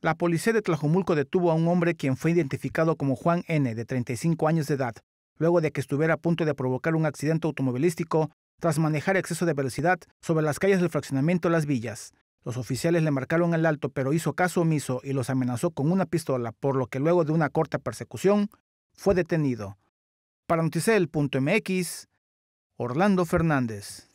La policía de Tlajumulco detuvo a un hombre quien fue identificado como Juan N., de 35 años de edad, luego de que estuviera a punto de provocar un accidente automovilístico tras manejar exceso de velocidad sobre las calles del fraccionamiento Las Villas. Los oficiales le marcaron el alto, pero hizo caso omiso y los amenazó con una pistola, por lo que luego de una corta persecución fue detenido. Para Noticel.mx, Orlando Fernández.